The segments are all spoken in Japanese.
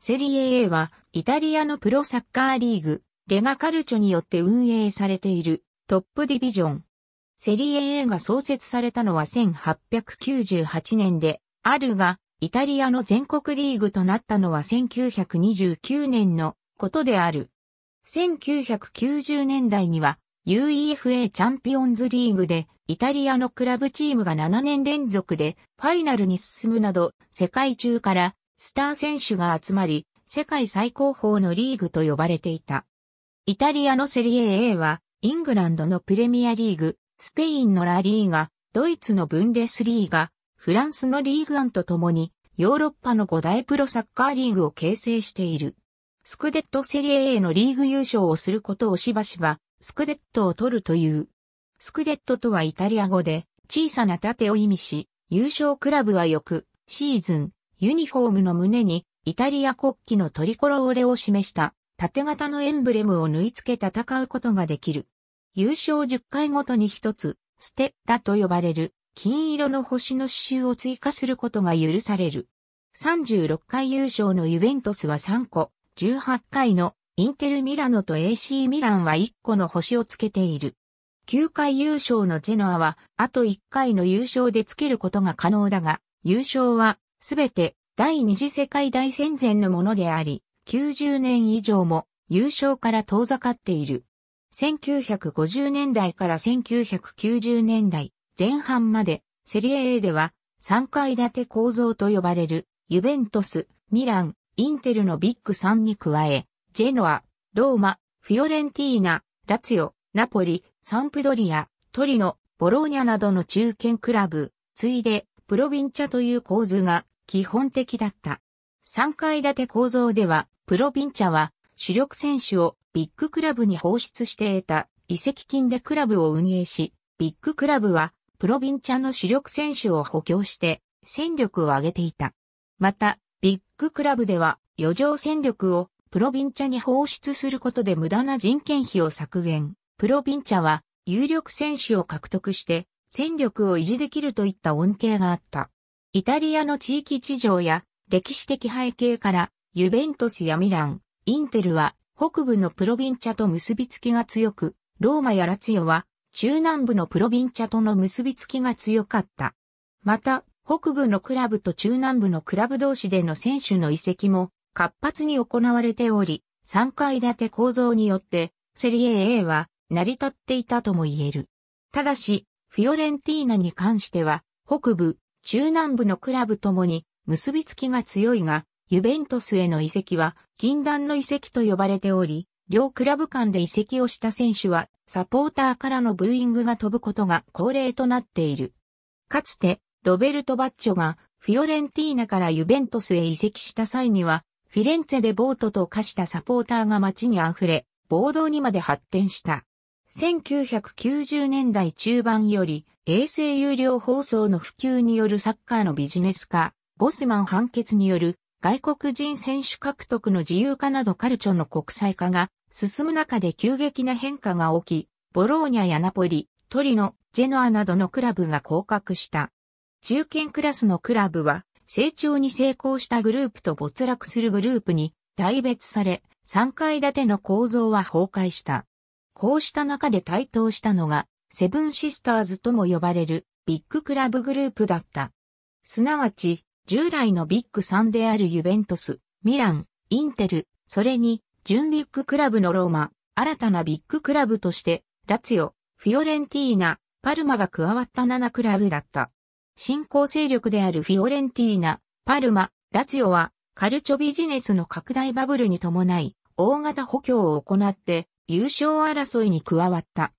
セリエ A は、イタリアのプロサッカーリーグ、レガカルチョによって運営されているトップディビジョン。セリエ A が創設されたのは1898年で、あるが、イタリアの全国リーグとなったのは1929年のことである。1990年代には UEFA チャンピオンズリーグでイタリアのクラブチームが7年連続でファイナルに進むなど世界中からスター選手が集まり、世界最高峰のリーグと呼ばれていた。イタリアのセリエ A は、イングランドのプレミアリーグ、スペインのラリーガ、ドイツのブンデスリーガ、フランスのリーグアンとともに、ヨーロッパの5大プロサッカーリーグを形成している。スクデットセリエ A のリーグ優勝をすることをしばしば、スクデットを取るという。スクデットとはイタリア語で、小さな盾を意味し、優勝クラブは翌シーズン、ユニフォームの胸にイタリア国旗のトリコローレを示した縦型のエンブレムを縫い付け戦うことができる。優勝10回ごとに一つ、ステッラと呼ばれる金色の星の刺繍を追加することが許される。36回優勝のユベントスは3個、18回のインテルミラノと AC ミランは1個の星をつけている。9回優勝のジェノアは、あと1回の優勝でつけることが可能だが、優勝は、すべて第二次世界大戦前のものであり、90年以上も優勝から遠ざかっている。1950年代から1990年代前半までセリエ A では3階建て構造と呼ばれるユベントス、ミラン、インテルのビッグ3に加え、ジェノア、ローマ、フィオレンティーナ、ラツヨ、ナポリ、サンプドリア、トリノ、ボローニャなどの中堅クラブ、ついで、プロヴィンチャという構図が基本的だった。3階建て構造では、プロビンチャは主力選手をビッグクラブに放出して得た移籍金でクラブを運営し、ビッグクラブはプロビンチャの主力選手を補強して戦力を上げていた。また、ビッグクラブでは余剰戦力をプロビンチャに放出することで無駄な人件費を削減。プロビンチャは有力選手を獲得して戦力を維持できるといった恩恵があった。イタリアの地域事情や歴史的背景からユベントスやミラン、インテルは北部のプロビンチャと結びつきが強く、ローマやラツィオは中南部のプロビンチャとの結びつきが強かった。また、北部のクラブと中南部のクラブ同士での選手の移籍も活発に行われており、3階建て構造によってセリエ A は成り立っていたとも言える。ただし、フィオレンティーナに関しては、北部、中南部のクラブともに結びつきが強いが、ユベントスへの移籍は禁断の移籍と呼ばれており、両クラブ間で移籍をした選手はサポーターからのブーイングが飛ぶことが恒例となっている。かつてロベルト・バッチョがフィオレンティーナからユベントスへ移籍した際には、フィレンツェでボートと化したサポーターが街に溢れ、暴動にまで発展した。1990年代中盤より、衛星有料放送の普及によるサッカーのビジネス化、ボスマン判決による外国人選手獲得の自由化などカルチョの国際化が進む中で急激な変化が起き、ボローニャやナポリ、トリノ、ジェノアなどのクラブが降格した。中堅クラスのクラブは成長に成功したグループと没落するグループに大別され、3階建ての構造は崩壊した。こうした中で台頭したのがセブンシスターズとも呼ばれるビッグクラブグループだった。すなわち、従来のビッグ3であるユベントス、ミラン、インテル、それに、ン・ビッグクラブのローマ、新たなビッグクラブとして、ラツヨ、フィオレンティーナ、パルマが加わった7クラブだった。新興勢力であるフィオレンティーナ、パルマ、ラツヨは、カルチョビジネスの拡大バブルに伴い、大型補強を行って、優勝争いに加わった。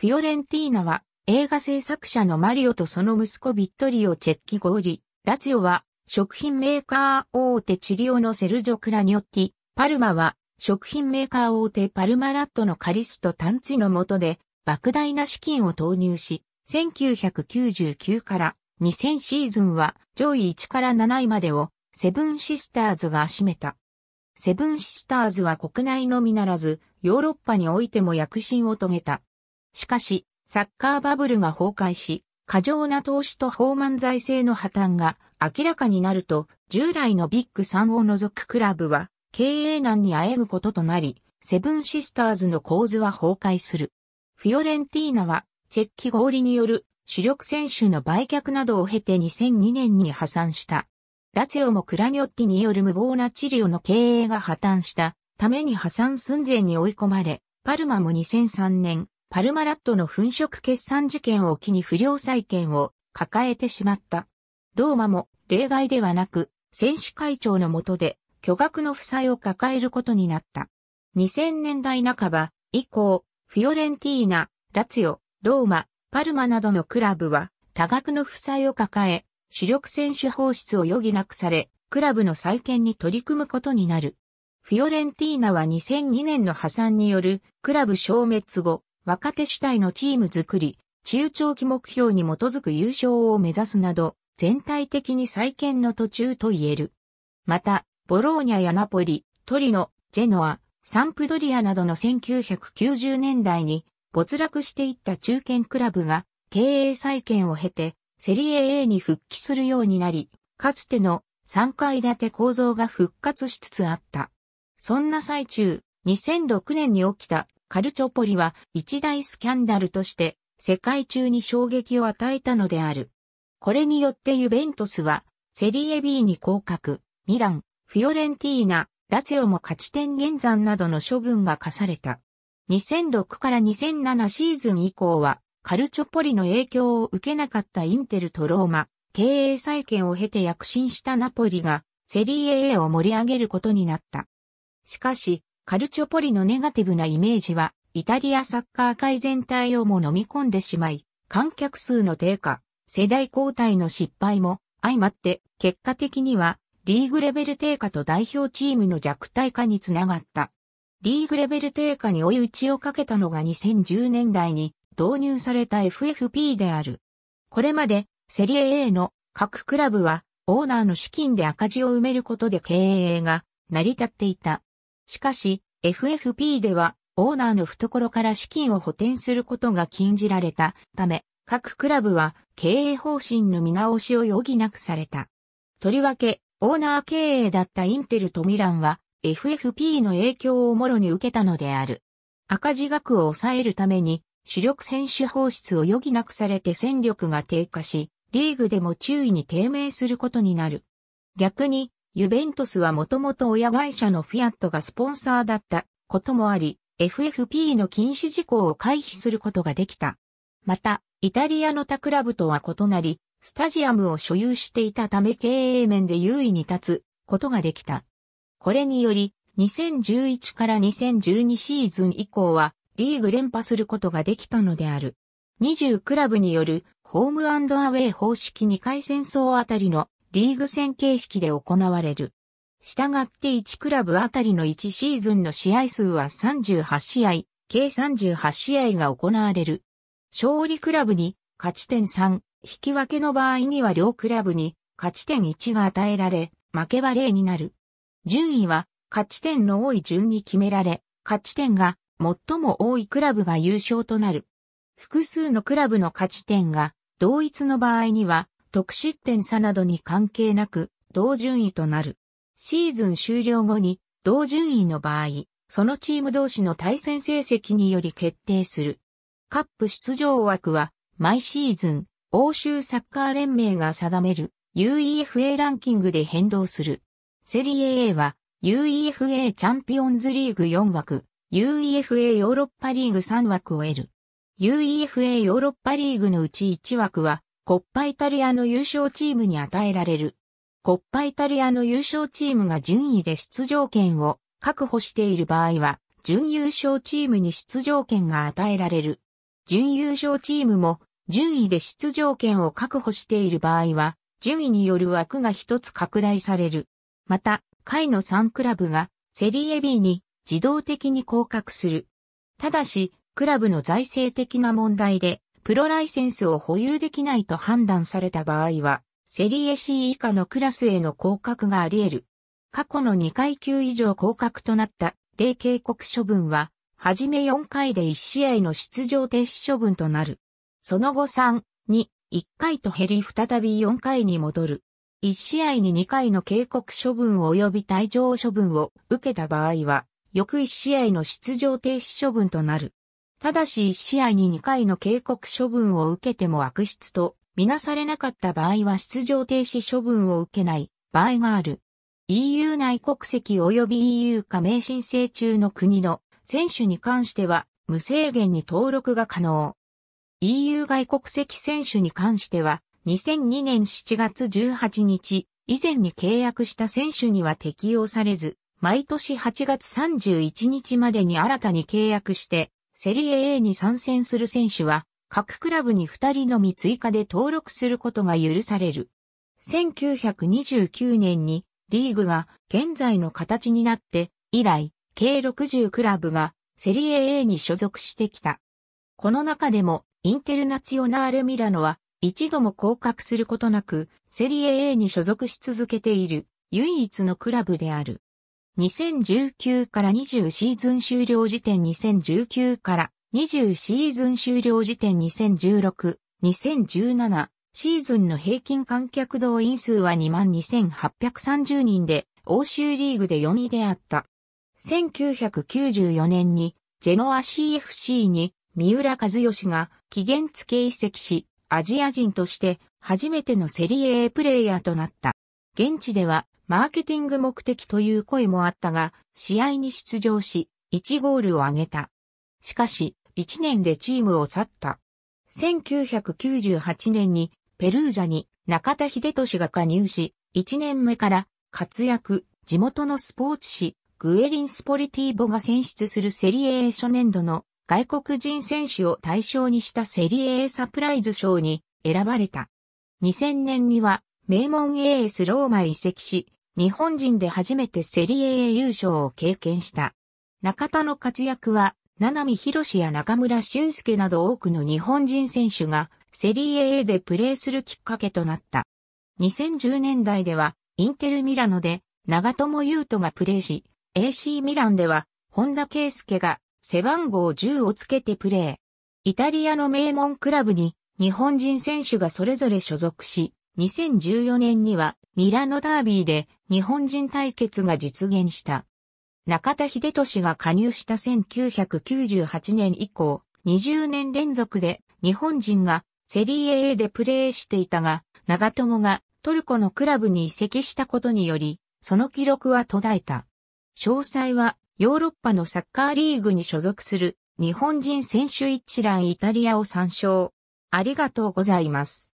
フィオレンティーナは映画制作者のマリオとその息子ビットリオ・チェッキゴーリ。ラツヨオは食品メーカー大手チリオのセルジョ・クラニョッティ。パルマは食品メーカー大手パルマラットのカリスト・タンツィの下で莫大な資金を投入し、1999から2000シーズンは上位1から7位までをセブンシスターズが占めた。セブンシスターズは国内のみならず、ヨーロッパにおいても躍進を遂げた。しかし、サッカーバブルが崩壊し、過剰な投資と放満財政の破綻が明らかになると、従来のビッグ3を除くクラブは、経営難にあえぐこととなり、セブンシスターズの構図は崩壊する。フィオレンティーナは、チェッキ合理による主力選手の売却などを経て2002年に破産した。ラツオもクラニョッティによる無謀な治療の経営が破綻したために破産寸前に追い込まれ、パルマも2003年、パルマラットの粉飾決算事件を機に不良債権を抱えてしまった。ローマも例外ではなく、選手会長の下で巨額の負債を抱えることになった。2000年代半ば以降、フィオレンティーナ、ラツヨ、ローマ、パルマなどのクラブは多額の負債を抱え、主力選手放出を余儀なくされ、クラブの再建に取り組むことになる。フィオレンティーナは2002年の破産によるクラブ消滅後、若手主体のチーム作り、中長期目標に基づく優勝を目指すなど、全体的に再建の途中と言える。また、ボローニャやナポリ、トリノ、ジェノア、サンプドリアなどの1990年代に没落していった中堅クラブが経営再建を経てセリエ A に復帰するようになり、かつての3階建て構造が復活しつつあった。そんな最中、2006年に起きたカルチョポリは一大スキャンダルとして世界中に衝撃を与えたのである。これによってユベントスはセリエ B に降格、ミラン、フィオレンティーナ、ラツェオも勝ち点減算などの処分が課された。2006から2007シーズン以降はカルチョポリの影響を受けなかったインテルとローマ、経営再建を経て躍進したナポリがセリエ A を盛り上げることになった。しかし、カルチョポリのネガティブなイメージは、イタリアサッカー界全体をも飲み込んでしまい、観客数の低下、世代交代の失敗も相まって、結果的には、リーグレベル低下と代表チームの弱体化につながった。リーグレベル低下に追い打ちをかけたのが2010年代に導入された FFP である。これまでセリエ A の各クラブはオーナーの資金で赤字を埋めることで経営が成り立っていた。しかし、FFP では、オーナーの懐から資金を補填することが禁じられたため、各クラブは経営方針の見直しを余儀なくされた。とりわけ、オーナー経営だったインテルとミランは、FFP の影響をもろに受けたのである。赤字額を抑えるために、主力選手放出を余儀なくされて戦力が低下し、リーグでも注意に低迷することになる。逆に、ユベントスはもともと親会社のフィアットがスポンサーだったこともあり、FFP の禁止事項を回避することができた。また、イタリアの他クラブとは異なり、スタジアムを所有していたため経営面で優位に立つことができた。これにより、2011から2012シーズン以降は、リーグ連覇することができたのである。20クラブによるホームアウェイ方式2回戦争あたりのリーグ戦形式で行われる。したがって1クラブあたりの1シーズンの試合数は38試合、計38試合が行われる。勝利クラブに勝ち点3、引き分けの場合には両クラブに勝ち点1が与えられ、負けは0になる。順位は勝ち点の多い順に決められ、勝ち点が最も多いクラブが優勝となる。複数のクラブの勝ち点が同一の場合には得失点差などに関係なく、同順位となる。シーズン終了後に、同順位の場合、そのチーム同士の対戦成績により決定する。カップ出場枠は、毎シーズン、欧州サッカー連盟が定める UEFA ランキングで変動する。セリエ A は UEFA チャンピオンズリーグ4枠、UEFA ヨーロッパリーグ3枠を得る。UEFA ヨーロッパリーグのうち1枠はコッパイタリアの優勝チームに与えられる。コッパイタリアの優勝チームが順位で出場権を確保している場合は、準優勝チームに出場権が与えられる。準優勝チームも順位で出場権を確保している場合は、順位による枠が一つ拡大される。また、下位の3クラブがセリエ B に自動的に降格する。ただし、クラブの財政的な問題でプロライセンスを保有できないと判断された場合は、セリエ C 以下のクラスへの降格があり得る。過去の2階級以上降格となった例警告処分は、はじめ4回で1試合の出場停止処分となる。その後3、2、1回と減り再び4回に戻る。1試合に2回の警告処分及び退場処分を受けた場合は、翌1試合の出場停止処分となる。ただし1試合に2回の警告処分を受けても悪質とみなされなかった場合は出場停止処分を受けない場合がある。EU 内国籍及び EU 加盟申請中の国の選手に関しては無制限に登録が可能。EU 外国籍選手に関しては2002年7月18日以前に契約した選手には適用されず、毎年8月31日までに新たに契約してセリエ A に参戦する選手は、各クラブに2人のみ追加で登録することが許される。1929年にリーグが現在の形になって以来、計60クラブがセリエ A に所属してきた。この中でもインテルナツオナーレミラノは一度も降格することなくセリエ A に所属し続けている唯一のクラブである。2019から20シーズン終了時点2019から20シーズン終了時点2016、2017シーズンの平均観客動員数は22,830人で欧州リーグで4位であった。1994年にジェノア CFC に三浦和義が期限付け移籍し、アジア人として初めてのセリエ A プレイヤーとなった。現地ではマーケティング目的という声もあったが、試合に出場し、1ゴールを挙げた。しかし、1年でチームを去った。1998年にペルージャに中田秀俊が加入し、1年目から活躍、地元のスポーツ紙、グエリンスポリティーボが選出するセリエ A 初年度の外国人選手を対象にしたセリエ A サプライズ賞に選ばれた。2000年には名門 AS ローマ移籍し、日本人で初めてセリエ A 優勝を経験した。中田の活躍は、七海博士や中村俊介など多くの日本人選手がセリエ A でプレーするきっかけとなった。2010年代ではインテルミラノで長友優斗がプレーし、AC ミランでは本田圭介が背番号10をつけてプレー。イタリアの名門クラブに日本人選手がそれぞれ所属し、2014年にはミラノダービーで日本人対決が実現した。中田秀俊が加入した1998年以降、20年連続で日本人がセリエ A でプレーしていたが、長友がトルコのクラブに移籍したことにより、その記録は途絶えた。詳細はヨーロッパのサッカーリーグに所属する日本人選手一覧イタリアを参照。ありがとうございます。